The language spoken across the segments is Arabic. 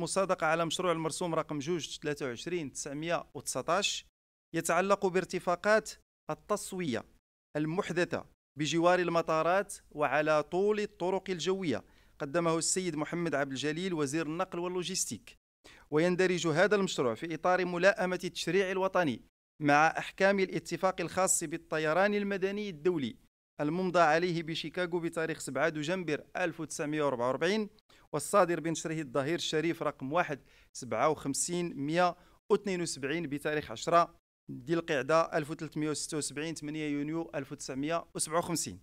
مصادقة على مشروع المرسوم رقم جوج 23 919 يتعلق بارتفاقات التصوية المحدثة بجوار المطارات وعلى طول الطرق الجوية قدمه السيد محمد عبد الجليل وزير النقل واللوجستيك ويندرج هذا المشروع في إطار ملائمة التشريع الوطني مع أحكام الاتفاق الخاص بالطيران المدني الدولي الممضى عليه بشيكاغو بتاريخ 7 دجنبر 1944 والصادر بنشره الظهير الشريف رقم 1 57 172 بتاريخ 10 دي القعدة 1376 8 يونيو 1957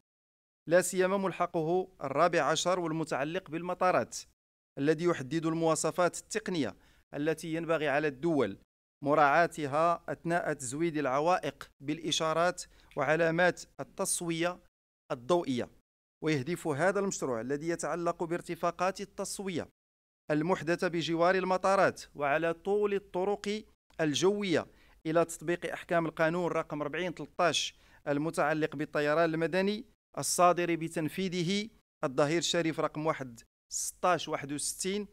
لا سيما ملحقه الرابع عشر والمتعلق بالمطارات الذي يحدد المواصفات التقنية التي ينبغي على الدول مراعاتها أثناء تزويد العوائق بالإشارات وعلامات التصوية الضوئية ويهدف هذا المشروع الذي يتعلق بارتفاقات التصوية المحدثة بجوار المطارات وعلى طول الطرق الجوية إلى تطبيق أحكام القانون رقم 4013 المتعلق بالطيران المدني الصادر بتنفيذه الظهير الشريف رقم 1 1661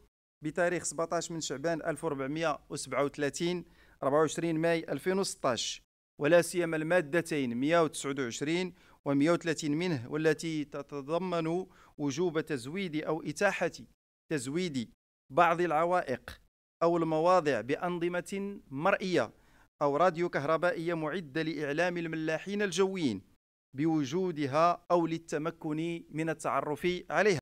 بتاريخ 17 من شعبان 1437 24 ماي 2016 ولا سيما المادتين 129 و130 منه والتي تتضمن وجوب تزويد أو إتاحة تزويد بعض العوائق أو المواضع بأنظمة مرئية أو راديو كهربائية معدة لإعلام الملاحين الجويين بوجودها أو للتمكن من التعرف عليها